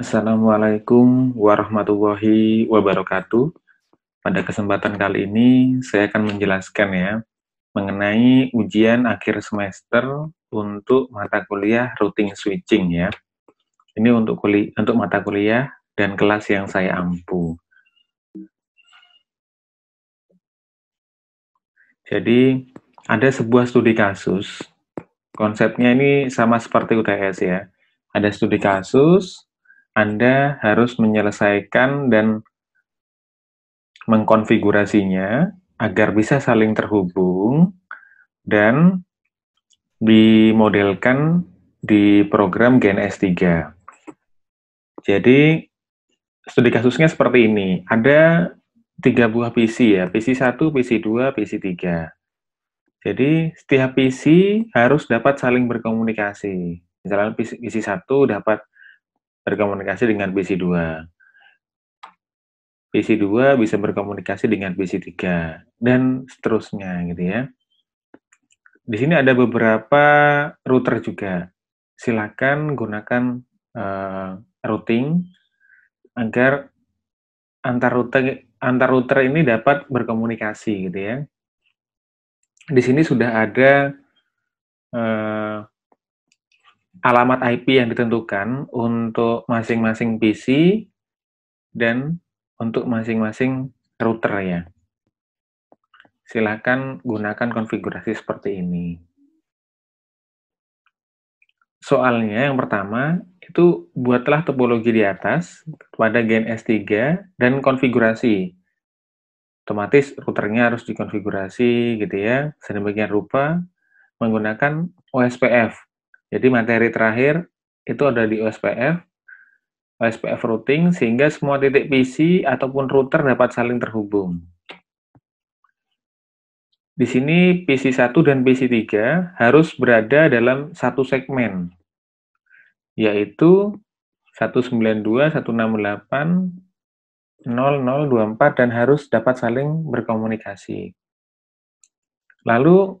Assalamualaikum warahmatullahi wabarakatuh. Pada kesempatan kali ini saya akan menjelaskan ya mengenai ujian akhir semester untuk mata kuliah routing switching ya. Ini untuk kuliah untuk mata kuliah dan kelas yang saya ampu. Jadi ada sebuah studi kasus. Konsepnya ini sama seperti UTS ya. Ada studi kasus, anda harus menyelesaikan dan mengkonfigurasinya agar bisa saling terhubung dan dimodelkan di program GNS 3. Jadi, studi kasusnya seperti ini. Ada tiga buah PC ya, PC 1, PC 2, PC 3. Jadi, setiap PC harus dapat saling berkomunikasi. Misalnya PC, PC 1 dapat berkomunikasi dengan PC2. PC2 bisa berkomunikasi dengan PC3 dan seterusnya gitu ya. Di sini ada beberapa router juga. Silakan gunakan uh, routing agar antar router antar router ini dapat berkomunikasi gitu ya. Di sini sudah ada uh, alamat IP yang ditentukan untuk masing-masing PC dan untuk masing-masing router ya. Silakan gunakan konfigurasi seperti ini. Soalnya yang pertama itu buatlah topologi di atas pada gen S3 dan konfigurasi. Otomatis routernya harus dikonfigurasi gitu ya, sedemikian rupa menggunakan OSPF jadi materi terakhir itu ada di OSPF, OSPF routing, sehingga semua titik PC ataupun router dapat saling terhubung. Di sini PC1 dan PC3 harus berada dalam satu segmen, yaitu 192.168.0.0.24 0024 dan harus dapat saling berkomunikasi. Lalu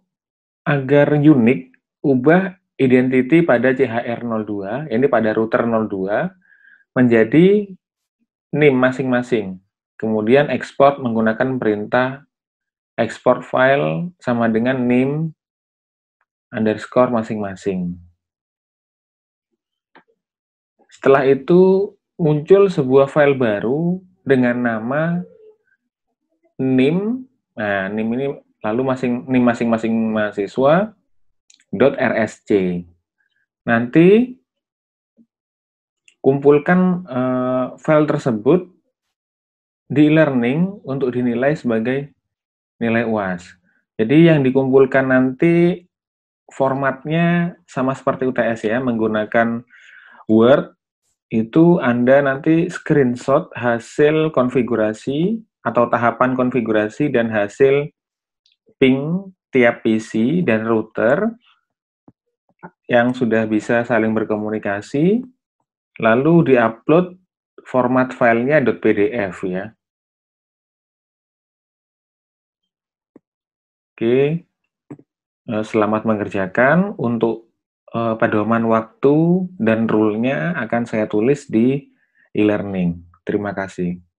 agar unik, ubah identity pada CHR02, ini pada router 02, menjadi NIM masing-masing. Kemudian export menggunakan perintah export file sama dengan NIM underscore masing-masing. Setelah itu muncul sebuah file baru dengan nama NIM. Nah, NIM ini lalu masing NIM masing-masing mahasiswa .rsc. Nanti kumpulkan uh, file tersebut di e-learning untuk dinilai sebagai nilai UAS. Jadi yang dikumpulkan nanti formatnya sama seperti UTS ya, menggunakan Word itu Anda nanti screenshot hasil konfigurasi atau tahapan konfigurasi dan hasil ping tiap PC dan router yang sudah bisa saling berkomunikasi, lalu diupload format filenya .pdf ya. Oke, eh, selamat mengerjakan. Untuk eh, pedoman waktu dan rule-nya akan saya tulis di e-learning. Terima kasih.